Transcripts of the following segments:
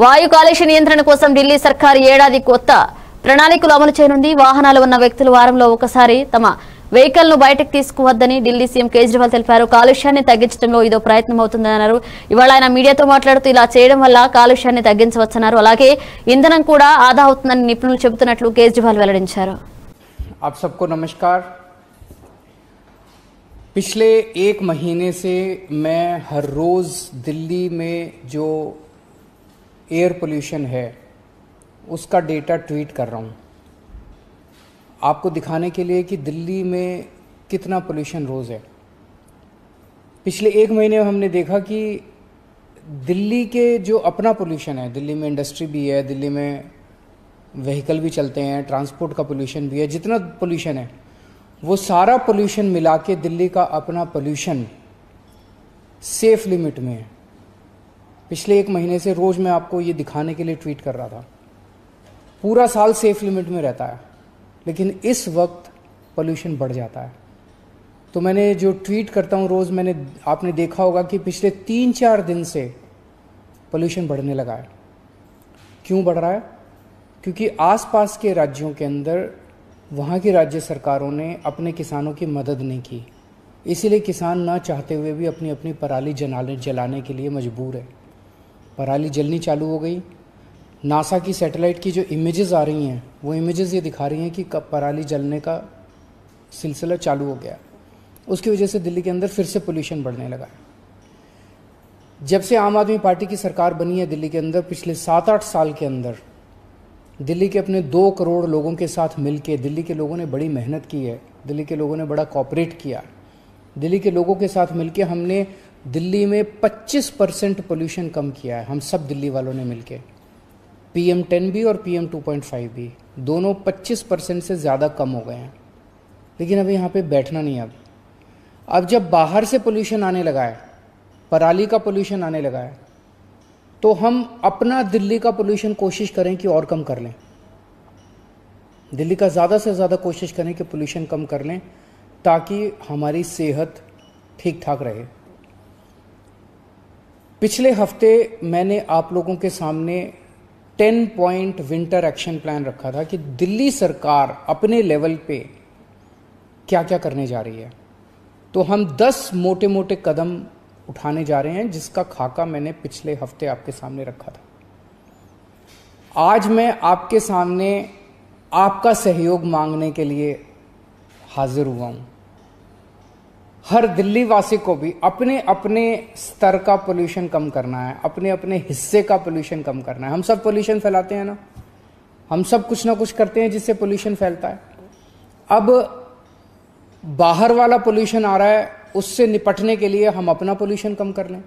వాయు కాలుష్య నియంత్రణ కోసం ఢిల్లీ సర్కార్ ఏడాది కొత్త ప్రణాళికలు అమలు చేయనుంది వాహనాలు ఉన్న వ్యక్తులు వారంలో ఒకసారి తమ వెహికల్ ను బయటకు తీసుకువద్దని ఢిల్లీ సీఎం కేజ్రీవాల్ తెలిపారు కాలుష్యాన్ని తగ్గించడంలో ఇదో ప్రయత్నం అవుతుందన్నారు ఇవాళ ఆయన మీడియాతో మాట్లాడుతూ ఇలా చేయడం వల్ల కాలుష్యాన్ని తగ్గించవచ్చన్నారు అలాగే ఇంధనం కూడా ఆదా అవుతుందని నిపుణులు చెబుతున్నట్లు కేజ్రీవాల్ వెల్లడించారు आप सबको नमस्कार पिछले एक महीने से मैं हर रोज़ दिल्ली में जो एयर पोल्यूशन है उसका डेटा ट्वीट कर रहा हूँ आपको दिखाने के लिए कि दिल्ली में कितना पोल्यूशन रोज़ है पिछले एक महीने में हमने देखा कि दिल्ली के जो अपना पोल्यूशन है दिल्ली में इंडस्ट्री भी है दिल्ली में व्हीकल भी चलते हैं ट्रांसपोर्ट का पोल्यूशन भी है जितना पोल्यूशन है वो सारा पोल्यूशन मिला के दिल्ली का अपना पोल्यूशन सेफ लिमिट में है पिछले एक महीने से रोज़ मैं आपको ये दिखाने के लिए ट्वीट कर रहा था पूरा साल सेफ लिमिट में रहता है लेकिन इस वक्त पोल्यूशन बढ़ जाता है तो मैंने जो ट्वीट करता हूँ रोज़ मैंने आपने देखा होगा कि पिछले तीन चार दिन से पोल्यूशन बढ़ने लगा है क्यों बढ़ रहा है क्योंकि आसपास के राज्यों के अंदर वहाँ की राज्य सरकारों ने अपने किसानों की मदद नहीं की इसीलिए किसान ना चाहते हुए भी अपनी अपनी पराली जलाने जलाने के लिए मजबूर है पराली जलनी चालू हो गई नासा की सैटेलाइट की जो इमेजेस आ रही हैं वो इमेजेस ये दिखा रही हैं कि कब पराली जलने का सिलसिला चालू हो गया उसकी वजह से दिल्ली के अंदर फिर से पोल्यूशन बढ़ने लगा है जब से आम आदमी पार्टी की सरकार बनी है दिल्ली के अंदर पिछले सात आठ साल के अंदर दिल्ली के अपने दो करोड़ लोगों के साथ मिलके दिल्ली के लोगों ने बड़ी मेहनत की है दिल्ली के लोगों ने बड़ा कॉपरेट किया दिल्ली के लोगों के साथ मिलके हमने दिल्ली में 25 परसेंट पोल्यूशन कम किया है हम सब दिल्ली वालों ने मिलकर पी एम टेन भी और P M two point five भी दोनों 25 परसेंट से ज़्यादा कम हो गए हैं लेकिन अभी यहाँ पे बैठना नहीं अब अब जब बाहर से पोल्यूशन आने लगा है पराली का पोल्यूशन आने लगा है तो हम अपना दिल्ली का पोल्यूशन कोशिश करें कि और कम कर लें दिल्ली का ज़्यादा से ज़्यादा कोशिश करें कि पोल्यूशन कम कर लें ताकि हमारी सेहत ठीक ठाक रहे पिछले हफ्ते मैंने आप लोगों के सामने ten point winter action plan रखा था कि दिल्ली सरकार अपने लेवल पे क्या क्या करने जा रही है तो हम दस मोटे मोटे कदम उठाने जा रहे हैं जिसका खाका मैंने पिछले हफ्ते आपके सामने रखा था आज मैं आपके सामने आपका सहयोग मांगने के लिए हाजिर हुआ हूं हर दिल्ली वासी को भी अपने अपने स्तर का पोल्यूशन कम करना है अपने अपने हिस्से का पोल्यूशन कम करना है हम सब पोल्यूशन फैलाते हैं ना हम सब कुछ ना कुछ करते हैं जिससे पोल्यूशन फैलता है अब बाहर वाला पोल्यूशन आ रहा है उससे निपटने के लिए हम अपना पोल्यूशन कम कर लें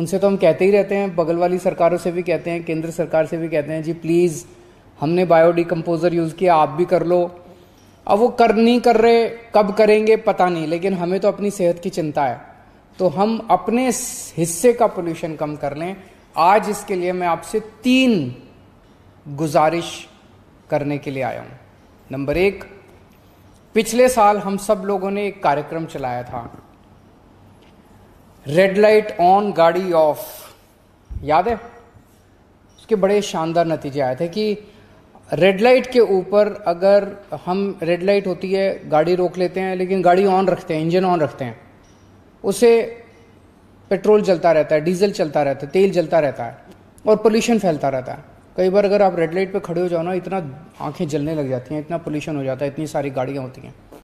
उनसे तो हम कहते ही रहते हैं बगल वाली सरकारों से भी कहते हैं केंद्र सरकार से भी कहते हैं जी प्लीज़ हमने बायोडिकम्पोज़र यूज़ किया आप भी कर लो अब वो कर नहीं कर रहे कब करेंगे पता नहीं लेकिन हमें तो अपनी सेहत की चिंता है तो हम अपने हिस्से का पोल्यूशन कम कर लें आज इसके लिए मैं आपसे तीन गुजारिश करने के लिए आया हूं नंबर एक पिछले साल हम सब लोगों ने एक कार्यक्रम चलाया था रेड लाइट ऑन गाड़ी ऑफ याद है उसके बड़े शानदार नतीजे आए थे कि रेड लाइट के ऊपर अगर हम रेड लाइट होती है गाड़ी रोक लेते हैं लेकिन गाड़ी ऑन रखते हैं इंजन ऑन रखते हैं उसे पेट्रोल जलता रहता है डीजल चलता रहता है तेल जलता रहता है और पोल्यूशन फैलता रहता है कई बार अगर आप रेड लाइट पर खड़े हो जाओ ना इतना आंखें जलने लग जाती हैं इतना पोल्यूशन हो जाता है इतनी सारी गाड़ियाँ होती हैं